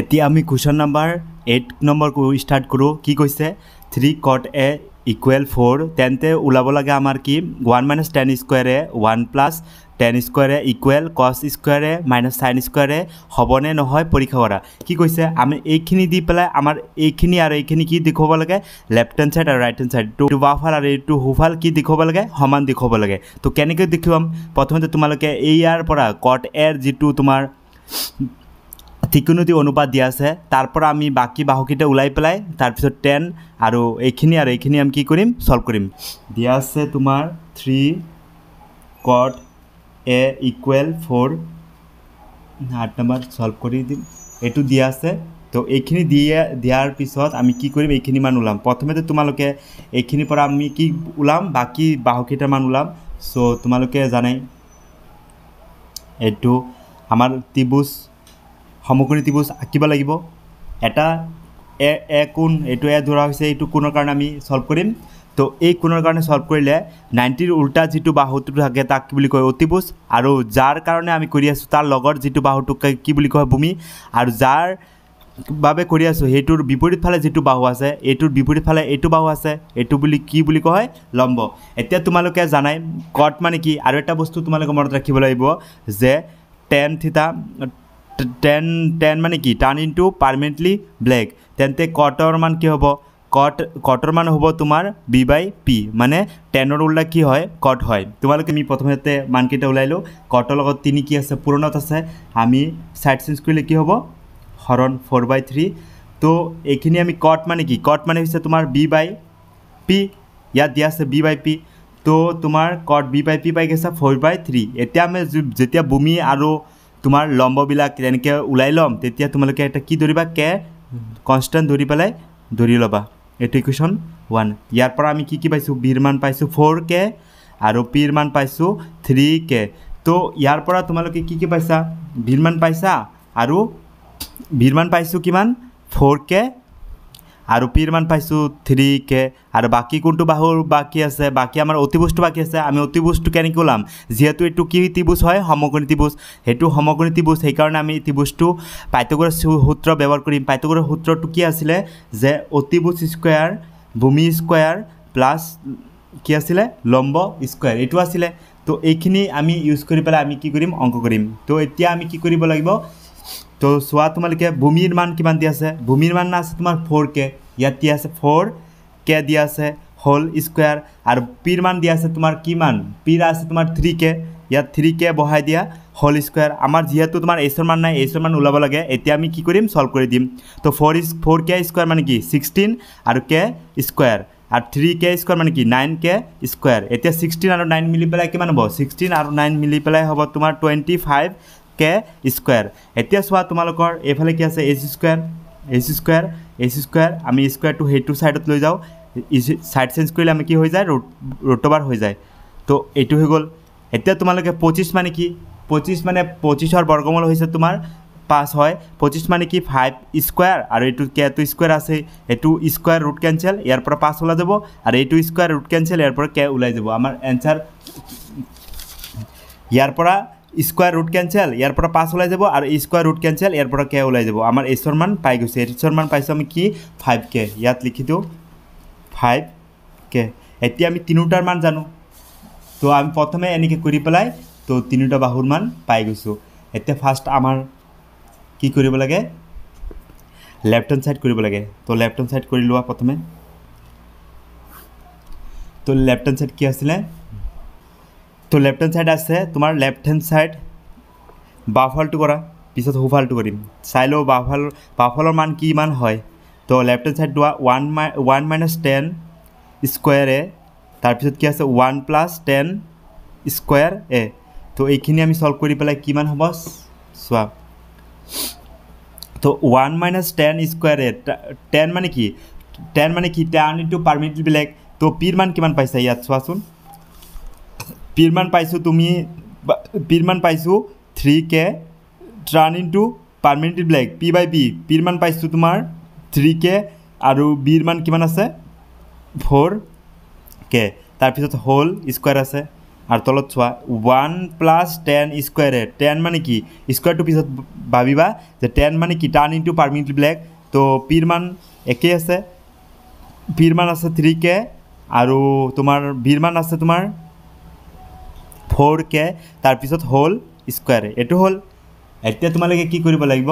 এতিয়া আমি question number eight number start কৰোঁ কি কৈছে থ্ৰী কট এ ইকুৱেল ফ'ৰ তেন্তে ওলাব লাগে আমাৰ কি ওৱান মাইনাছ টেন স্কুৱেৰে ওৱান প্লাছ টেন স্কুৱেৰে ইকুৱেল কছ স্কুৱেৰে মাইনাছ চাইন স্কুৱেৰে হ'বনে নহয় পৰীক্ষা কৰা কি কৈছে আমি এইখিনি দি পেলাই আমাৰ এইখিনি আৰু এইখিনি কি দেখুৱাব লাগে লেফ্ট হেণ্ড চাইড আৰু ৰাইট হেণ্ড ছাইড টু বাওঁফাল আৰু এইটো সোঁফাল কি দেখুৱাব লাগে সমান দেখুৱাব লাগে তো কেনেকৈ দেখুৱাম প্ৰথমতে তোমালোকে এই ইয়াৰ পৰা কট এৰ যিটো তোমাৰ ঠিকনুটি অনুপাত দিয়া আছে তারপর আমি বাকি বাহুকিটা উলাই পেলাই তারপর টেন আর এইখিন আর এইখিন আমি কি করিম সলভ করিম দিয়া আছে তোমার থ্রি কট এ ইকুয়াল ফোর আট নম্বর সলভ করে দিম এইটু দিয়া আছে তো এইখিন দিয়ার পিছত আমি কি করিম এইখিন মান ওলাম প্রথমে তো তোমালকে এইখিনিরপর আমি কি ওলাম বাকি বাহুকিটার মান ওলাম সো তোমালকে জানাই এইটু আমার ত্রিভুজ সমকোণী ত্ৰিভুজ আঁকিব লাগিব এটা এ এ কোন এইটো এ ধৰা হৈছে এইটো কোনৰ কাৰণে আমি ছল্ভ কৰিম তো এই কোনৰ কাৰণে ছল্ভ কৰিলে নাইণ্টিৰ উল্টা যিটো বাহুটো থাকে তাক কি বুলি কয় অতিভুজ আৰু যাৰ কাৰণে আমি কৰি আছোঁ তাৰ লগৰ যিটো বাহুটোক কি বুলি কয় ভূমি আৰু যাৰ বাবে কৰি আছোঁ সেইটোৰ বিপৰীত ফালে যিটো বাহু আছে এইটোৰ বিপৰীত ফালে এইটো বাহু আছে এইটো বুলি কি বুলি কয় লম্ব এতিয়া তোমালোকে জানাই কট মানে কি আৰু এটা বস্তু তোমালোকে মনত ৰাখিব লাগিব যে টেন থিতা টেন টেন মানে কি টার্ন ইন টু পার্মেন্টলি ব্লেক তেনতে কটর মান কি হব কট কটর মান হব তোমার বি বাই পি মানে টেনর উল্লা কি হয় কট হয় তোমালকে আমি প্রথমে মানকিটা উলাইলো কটর লগত তিনি কি আছে পূরণত আছে আমি সাইড চেঞ্জ করলে কি হব হরণ ফোর বাই থ্রি তো এইখানে আমি কট মানে কি কট মানে হচ্ছে তোমার বি বাই পি ইয়াত দিয়া আছে বি বাই পি তো তোমার কট বি বাই পি পাই গেছে ফোর বাই থ্রি এটা আমি যেতে বমি আৰু তোমাৰ লম্ববিলাক যেনেকৈ ওলাই ল'ম তেতিয়া তোমালোকে এটা কি ধৰিবা কে কনষ্টেণ্ট ধৰি পেলাই ধৰি ল'বা এইটো কুৱেশ্যন ওৱান ইয়াৰ পৰা আমি কি কি পাইছোঁ বিৰ মান পাইছোঁ ফ'ৰ কে আৰু পিৰ মান পাইছোঁ থ্ৰী কে তো ইয়াৰ পৰা তোমালোকে কি কি পাইছা বিৰ মান পাইছা আৰু বিৰ মান পাইছোঁ কিমান ফ'ৰ কে আৰু মান পাইছোঁ থ্ৰী কে আৰু বাকী কোনটো বাহু বাকী আছে বাকী আমাৰ অতিভোজটো বাকী আছে আমি অতিভোজটো কেনেকৈ ওলাম যিহেতু এইটো কি ত্ৰিভোজ হয় সমগ্ৰী ত্ৰিভুজ সেইটো সমগ্ৰী ত্ৰিভুজ সেইকাৰণে আমি ত্ৰিভোজটো পাইটগ্ৰাছ সূত্ৰ ব্যৱহাৰ কৰিম পাইটগ্ৰাছ সূত্ৰটো কি আছিলে যে অতিভোজ স্কুৱেৰ ভূমি স্কুৱেৰ প্লাছ কি আছিলে লম্ব স্কুৱেৰ এইটো আছিলে তো এইখিনি আমি ইউজ কৰি পেলাই আমি কি কৰিম অংক কৰিম তো এতিয়া আমি কি কৰিব লাগিব তো চোৱা তোমালোকে ভূমিৰ মান কিমান দিয়া আছে ভূমিৰ মান আছে তোমাৰ ফ'ৰ কে ইয়াত দিয়া আছে ফ'ৰ কে দিয়া আছে হ'ল স্কুৱেৰ আৰু পিৰ মান দিয়া আছে তোমাৰ কিমান পিৰ আছে তোমাৰ থ্ৰী কে ইয়াত থ্ৰী কে বহাই দিয়া হ'ল স্কুৱেৰ আমাৰ যিহেতু তোমাৰ এইচৰ মান নাই এইচৰ মান ওলাব লাগে এতিয়া আমি কি কৰিম ছল্ভ কৰি দিম তো four is four K square মানে কি ছিক্সটিন আৰু কে স্কুৱেৰ আৰু থ্ৰী কে স্কুৱেৰ মানে কি নাইন কে স্কুৱেৰ এতিয়া ছিক্সটিন আৰু নাইন মিলি পেলাই কিমান হ'ব ছিক্সটিন আৰু নাইন মিলি পেলাই হ'ব তোমাৰ টুৱেণ্টি ফাইভ কে স্কুৱেৰ এতিয়া চোৱা তোমালোকৰ এইফালে কি আছে H square H square H square আমি স্কুৱেৰটো সেইটো ছাইডত লৈ যাওঁ ছাইড চেঞ্জ কৰিলে আমি কি হৈ যায় ৰুটবাৰ হৈ যায় তো এইটো হৈ গ'ল এতিয়া তোমালোকে পঁচিছ মানে কি পঁচিছ মানে পঁচিছৰ বৰ্গমূল হৈছে তোমাৰ পাঁচ হয় পঁচিছ মানে কি ফাইভ স্কুৱেৰ আৰু এইটো কেটো স্কুৱেৰ আছে এইটো স্কুৱেৰ ৰুট কেঞ্চেল ইয়াৰ পৰা পাঁচ ওলাই যাব আৰু এইটো স্কুৱেৰ ৰুট কেঞ্চেল ইয়াৰ পৰা কে ওলাই যাব আমাৰ এনচাৰ ইয়াৰ পৰা স্কোৱাৰ ৰুট কেনচেল ইয়াৰ পৰা পাঁচ ওলাই যাব আৰু স্কোৱাৰ ৰুট ৰুট ইয়াৰ পৰা কে ওলাই যাব আমাৰ এসর মান পাই গেছে এসর মান পাইছো আমি কি ফাইভ কে ইয়াত লিখি দিওঁ ফাইভ কে এতিয়া আমি তিনটার মান জানো তো আমি প্ৰথমে এনেকৈ কৰি পেলাই তো তিনিওটা বাহুৰ মান পাই গৈছোঁ এতিয়া ফাৰ্ষ্ট আমাৰ কি কৰিব লাগে লেফ্ট হেণ্ড সাইড কৰিব লাগে তো লেফ্ট হেণ্ড সাইড কৰি লোৱা প্ৰথমে তো লেফ্ট হেণ্ড সাইড কি আছিলে তো লেফট হেণ্ড ছাইড আছে তোমাৰ লেফট হেণ্ড ছাইড বাফালটো কৰা পিছত সোঁফালটো কৰিম চাই লওঁ বাফাল বাফালৰ মান কিমান হয় তো লেফট হেণ্ড ছাইড দুৱা one my one minus ten square এ তাৰপিছত কি আছে ওৱান প্লাছ টেন স্কুৱেৰ এ তো এইখিনি আমি চল্ভ কৰি পেলাই কিমান হ'ব চোৱা তো ওৱান মাইনাছ টেন স্কুৱেৰ এ টেন মানে কি টেন মানে কি টেন ইনটু পাৰ্মিট বেলেগ তো পিৰ মান কিমান পাইছা ইয়াত চোৱাচোন মান পাইছোঁ তুমি মান পাইছোঁ three K turn into পাৰ্মেণ্ট ব্লেক পি বাই বি পি মান পাইছোঁ তোমাৰ থ্ৰী কে আৰু বিৰ মান কিমান আছে ফ'ৰ কে তাৰপিছত হ'ল স্কুৱাৰ আছে আৰু তলত চোৱা ওৱান প্লাছ টেন স্কুৱাৰে টেন মানে কি স্কুৱাৰটো পিছত ভাবিবা যে টেন মানে কি টাৰ্ণ ইন টু পাৰ্মেণ্ট ব্লেক তো পিৰ মান একেই আছে পিৰ মান আছে থ্ৰী কে আৰু তোমাৰ বিৰ মান আছে তোমাৰ ফ'ৰ কে তাৰপিছত হল স্কুয়াৰে এইটো হল এতিয়া তোমালোকে কি কৰিব লাগিব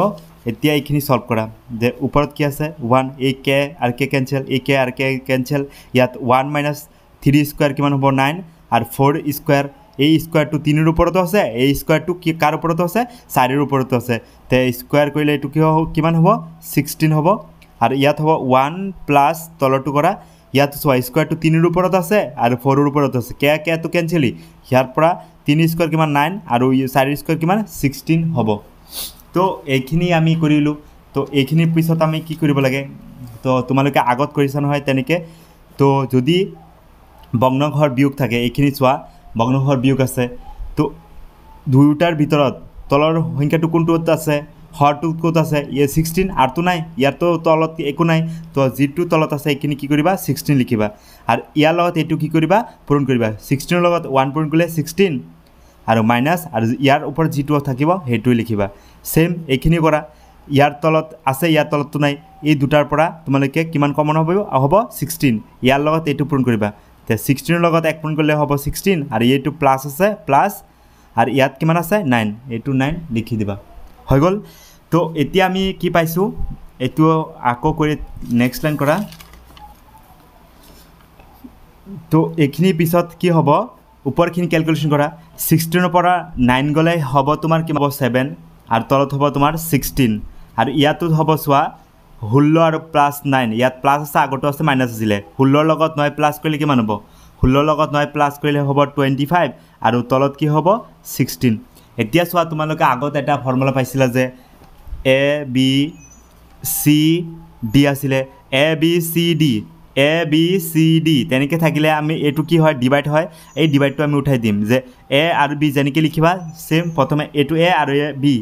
এতিয়া এইখিনি সল্ভ কৰা যে ওপৰত কি আছে one A K R K cancel A K R K cancel ইয়াত ওৱান মাইনাছ থ্ৰী স্কোয়াৰ কিমান হব নাইন আৰু ফ'ৰ স্কোয়াৰ এই স্কোয়াৰটু তিনিৰ ওপৰতো আছে এই স্কোয়াৰটু কি কাৰ ওপৰতো আছে চাৰিৰ ওপৰতো আছে তে স্কোয়াৰ কৰিলে এইটো কি হব কি হব ছিক্সটিন হব আৰু ইয়াত হব ওৱান প্লাছ তলটু কৰা ইয়াত চোৱা স্কুৱাৰটো তিনিৰ ওপৰত আছে আৰু ফ'ৰৰ ওপৰত আছে কে কেটো কেঞ্চেলি ইয়াৰ পৰা তিনি স্কুৱাৰ কিমান নাইন আৰু চাৰি স্কুৱাৰ কিমান ছিক্সটিন হ'ব তো এইখিনি আমি কৰিলোঁ তো এইখিনিৰ পিছত আমি কি কৰিব লাগে তো তোমালোকে আগত কৰিছা নহয় তেনেকৈ তো যদি বগ্নঘৰ বিয়োগ থাকে এইখিনি চোৱা বগ্নঘৰ বিয়োগ আছে তো দুয়োটাৰ ভিতৰত তলৰ সংখ্যাটো কোনটোত আছে হোৱাটোত ক'ত আছে ইয়ে ছিক্সটিন আৰুতো নাই ইয়াৰতো তলত একো নাই তো যিটো তলত আছে এইখিনি কি কৰিবা ছিক্সটিন লিখিবা আৰু ইয়াৰ লগত এইটো কি কৰিবা পূৰণ কৰিবা ছিক্সটিনৰ লগত ওৱান পূৰণ কৰিলে ছিক্সটিন আৰু মাইনাছ আৰু ইয়াৰ ওপৰত যিটো থাকিব সেইটোৱে লিখিবা ছেম এইখিনি কৰা ইয়াৰ তলত আছে ইয়াৰ তলততো নাই এই দুটাৰ পৰা তোমালোকে কিমান কমন হ'ব হ'ব ছিক্সটিন ইয়াৰ লগত এইটো পূৰণ কৰিবা এতিয়া ছিক্সটিনৰ লগত এক পূৰণ কৰিলে হ'ব ছিক্সটিন আৰু এইটো প্লাছ আছে প্লাছ আৰু ইয়াত কিমান আছে নাইন এইটো নাইন লিখি দিবা হৈ গ'ল তো এতিয়া আমি কি পাইছোঁ এইটো আকৌ কৰি নেক্সট লাইন কৰা তো এইখিনি পিছত কি হ'ব ওপৰখিনি কেলকুলেশ্যন কৰা ছিক্সটিনৰ পৰা নাইন গ'লে হ'ব তোমাৰ কিমান হ'ব ছেভেন আৰু তলত হ'ব তোমাৰ ছিক্সটিন আৰু ইয়াতো হ'ব চোৱা ষোল্ল আৰু প্লাছ নাইন ইয়াত প্লাছ আছে আগতো আছে মাইনাছ আছিলে ষোল্লৰ লগত নহয় প্লাছ কৰিলে কিমান হ'ব ষোল্লৰ লগত নহয় প্লাছ কৰিলে হ'ব টুৱেণ্টি ফাইভ আৰু তলত কি হ'ব ছিক্সটিন এতিয়া চোৱা তোমালোকে আগত এটা ফৰ্মুলা পাইছিলা যে এ বি চি ডি আছিলে A B C D A B C D তেনেকৈ থাকিলে আমি এইটো কি হয় ডিভাইড হয় এই ডিভাইডটো আমি উঠাই দিম যে এ আৰু বি যেনেকৈ লিখিবা ছেম প্ৰথমে এইটো এ আৰু এ বি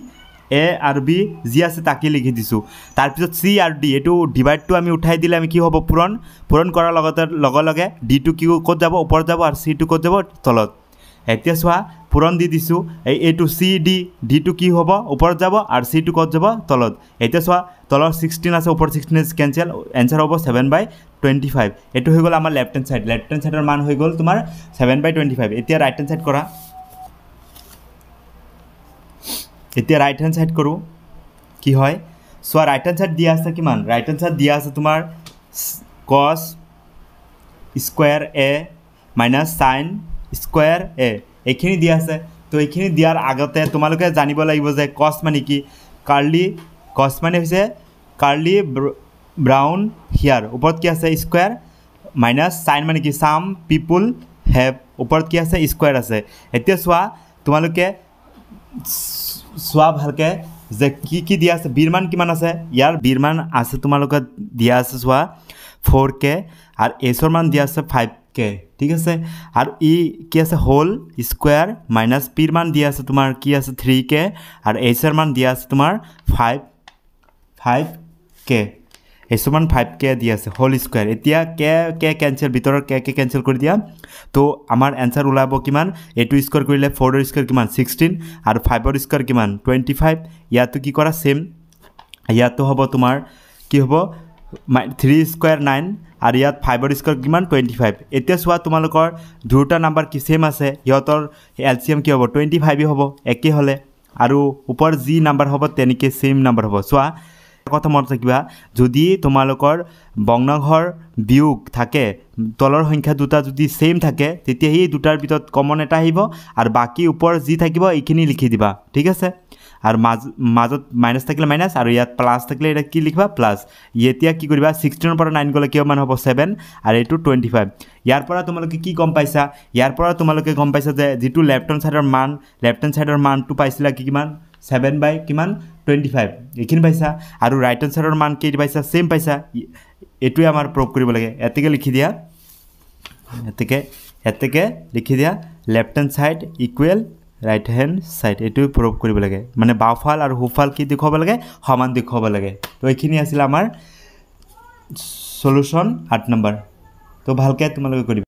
এ আৰু বি যি আছে তাকে লিখি দিছোঁ তাৰপিছত চি আৰু ডি এইটো ডিভাইডটো আমি উঠাই দিলে আমি কি হ'ব পূৰণ পূৰণ কৰাৰ লগতে লগে লগে ডিটো কি ক'ত যাব ওপৰত যাব আৰু চিটো ক'ত যাব তলত এতিয়া চোৱা পূৰণ দি দিছোঁ এই এইটো চি ডি ডিটো কি হ'ব ওপৰত যাব আৰু চিটো ক'ত যাব তলত এতিয়া চোৱা তলৰ ছিক্সটিন আছে ওপৰত ছিক্সটিন ইজ কেঞ্চেল এনচাৰ হ'ব ছেভেন বাই টুৱেণ্টি ফাইভ এইটো হৈ গ'ল আমাৰ left hand side left hand ছাইডৰ মান হৈ গ'ল তোমাৰ ছেভেন বাই টুৱেণ্টি ফাইভ এতিয়া ৰাইট হেণ্ড ছাইড কৰা এতিয়া ৰাইট হেণ্ড ছাইড কৰোঁ কি হয় চোৱা ৰাইট হেণ্ড ছাইড দিয়া আছে কিমান ৰাইট হেণ্ড ছাইড দিয়া আছে তোমাৰ কছ স্কুৱেৰ এ মাইনাছ চাইন স্কুৱেৰ এ এইখিনি দিয়া আছে তো এইখিনি দিয়াৰ আগতে তোমালোকে জানিব লাগিব যে কচ মানে কি কাৰ্লি কচ মানে হৈছে কাৰ্লি ব্ৰাউন হিয়াৰ ওপৰত কি আছে স্কুৱেৰ মাইনাছ চাইন মানে কি চাম পিপুল হেভ ওপৰত কি আছে স্কুৱেৰ আছে এতিয়া চোৱা তোমালোকে চোৱা ভালকৈ যে কি কি দিয়া আছে বীৰমান কিমান আছে ইয়াৰ বীৰমান আছে তোমালোকে দিয়া আছে চোৱা ফোর কে আর এসর মান দিয়ে আছে ফাইভ কে ঠিক আছে আর ই e কি আছে হোল স্কোয়ার মাইনাস পির মান দিয়ে আছে তোমার কি আছে থ্রি কে আর এসর মান দিয়ে আছে তোমার ফাইভ ফাইভ কে এসর মান ফাইভ কে দিয়ে আছে হোল স্কোয়ার এতিয়া কে কে ক্যান্সেল ভিতর কে কে ক্যান্সেল করে দিয়া তো আমার অ্যান্সার ওলাব কি এইটু স্কোয়ার করলে ফোরের স্কোয়ার কিমান সিক্সটিন আর ফাইভর স্কোয়ার কিমান টুয়েন্টি ফাইভ ইয়াতো কি করা সেম ইয়াতো হব তোমার কি হব থ্ৰী স্কুৱাৰ নাইন আৰু ইয়াত ফাইভৰ স্কোৱাৰ কিমান টুৱেণ্টি ফাইভ এতিয়া চোৱা তোমালোকৰ দুটা নাম্বাৰ কি ছেম আছে সিহঁতৰ এল চি এম কি হ'ব টুৱেণ্টি ফাইভেই হ'ব একেই হ'লে আৰু ওপৰত যি নাম্বাৰ হ'ব তেনেকৈ ছেইম নাম্বাৰ হ'ব চোৱা কথা মনত ৰাখিবা যদি তোমালোকৰ বংগ্নঘৰ বিয়োগ থাকে তলৰ সংখ্যা দুটা যদি চে'ম থাকে তেতিয়া সেই দুটাৰ ভিতৰত কমন এটা আহিব আৰু বাকী ওপৰত যি থাকিব এইখিনি লিখি দিবা ঠিক আছে আৰু মাজ মাজত মাইনাছ থাকিলে মাইনাছ আৰু ইয়াত প্লাছ থাকিলে এতিয়া কি লিখিবা প্লাছ এতিয়া কি কৰিবা ছিক্সটিনৰ পৰা নাইন গ'লে কেউ মান হব ছেভেন আৰু এইটো টুৱেণ্টি ফাইভ ইয়াৰ পৰা তোমালোকে কি গম পাইছা ইয়াৰ পৰা তোমালোকে গম পাইছা যে যিটো লেফ্ট হেণ্ড ছাইডৰ মান লেফ্ট হেণ্ড সাইডেৰ মানটো পাইছিলা কি কিমান ছেভেন বাই কিমান টুৱেণ্টি ফাইভ এইখিনি পাইছা আৰু ৰাইট হেণ্ড সাইডেৰ মান কে পাইছা ছেইম পাইছা এইটোৱে আমাৰ আমাৰ কৰিব লাগে এতেকে লিখি দিয়া এতেকে এতেকে লিখি দিয়া left hand side equal right hand side এইটোৱে প্ৰুভ কৰিব লাগে মানে বাওঁফাল আৰু সোঁফাল কি দেখুৱাব লাগে সমান দেখুৱাব লাগে তো এইখিনি আছিল আমাৰ চলুশ্যন আঠ নম্বৰ তো ভালকৈ তোমালোকে কৰিব